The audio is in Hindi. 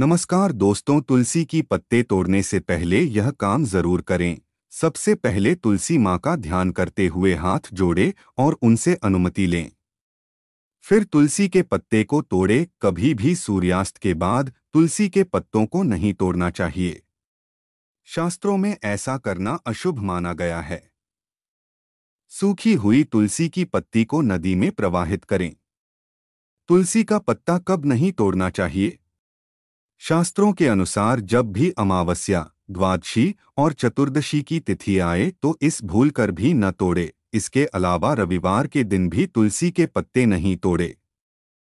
नमस्कार दोस्तों तुलसी की पत्ते तोड़ने से पहले यह काम जरूर करें सबसे पहले तुलसी माँ का ध्यान करते हुए हाथ जोड़े और उनसे अनुमति लें फिर तुलसी के पत्ते को तोड़े कभी भी सूर्यास्त के बाद तुलसी के पत्तों को नहीं तोड़ना चाहिए शास्त्रों में ऐसा करना अशुभ माना गया है सूखी हुई तुलसी की पत्ती को नदी में प्रवाहित करें तुलसी का पत्ता कब नहीं तोड़ना चाहिए शास्त्रों के अनुसार जब भी अमावस्या द्वादशी और चतुर्दशी की तिथि आए तो इस भूल कर भी न तोड़े इसके अलावा रविवार के दिन भी तुलसी के पत्ते नहीं तोड़े